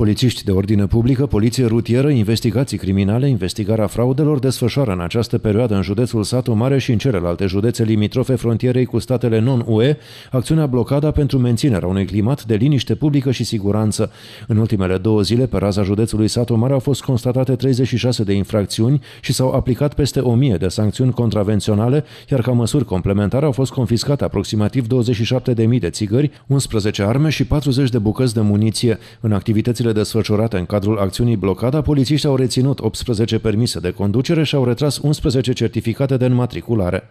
Polițiști de ordine publică, poliție rutieră, investigații criminale, investigarea fraudelor desfășoară în această perioadă în județul Satu Mare și în celelalte județe limitrofe frontierei cu statele non-UE acțiunea blocada pentru menținerea unui climat de liniște publică și siguranță. În ultimele două zile, pe raza județului Satu Mare au fost constatate 36 de infracțiuni și s-au aplicat peste 1000 de sancțiuni contravenționale, iar ca măsuri complementare au fost confiscate aproximativ 27.000 de țigări, 11 arme și 40 de bucăți de muniție. În activitățile operațiunile desfășurate în cadrul acțiunii Blocada, polițiștii au reținut 18 permise de conducere și au retras 11 certificate de înmatriculare.